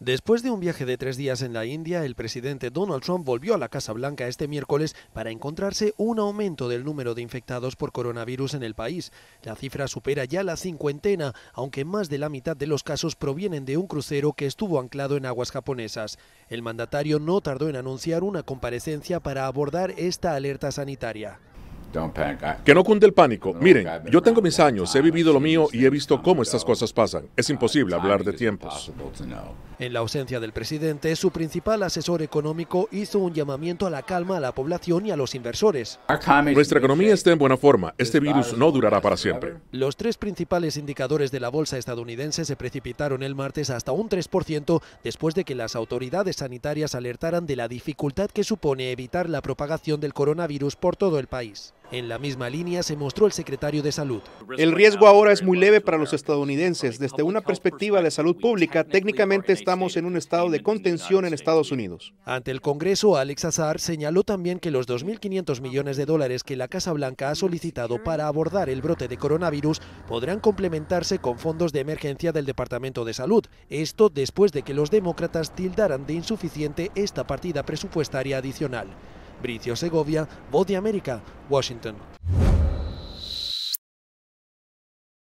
Después de un viaje de tres días en la India, el presidente Donald Trump volvió a la Casa Blanca este miércoles para encontrarse un aumento del número de infectados por coronavirus en el país. La cifra supera ya la cincuentena, aunque más de la mitad de los casos provienen de un crucero que estuvo anclado en aguas japonesas. El mandatario no tardó en anunciar una comparecencia para abordar esta alerta sanitaria. Que no cunde el pánico. Miren, yo tengo mis años, he vivido lo mío y he visto cómo estas cosas pasan. Es imposible hablar de tiempos. En la ausencia del presidente, su principal asesor económico hizo un llamamiento a la calma a la población y a los inversores. Nuestra economía está en buena forma. Este virus no durará para siempre. Los tres principales indicadores de la bolsa estadounidense se precipitaron el martes hasta un 3% después de que las autoridades sanitarias alertaran de la dificultad que supone evitar la propagación del coronavirus por todo el país. En la misma línea se mostró el secretario de Salud. El riesgo ahora es muy leve para los estadounidenses. Desde una perspectiva de salud pública, técnicamente estamos en un estado de contención en Estados Unidos. Ante el Congreso, Alex Azar señaló también que los 2.500 millones de dólares que la Casa Blanca ha solicitado para abordar el brote de coronavirus podrán complementarse con fondos de emergencia del Departamento de Salud. Esto después de que los demócratas tildaran de insuficiente esta partida presupuestaria adicional. Bricio Segovia, Voz de América, Washington.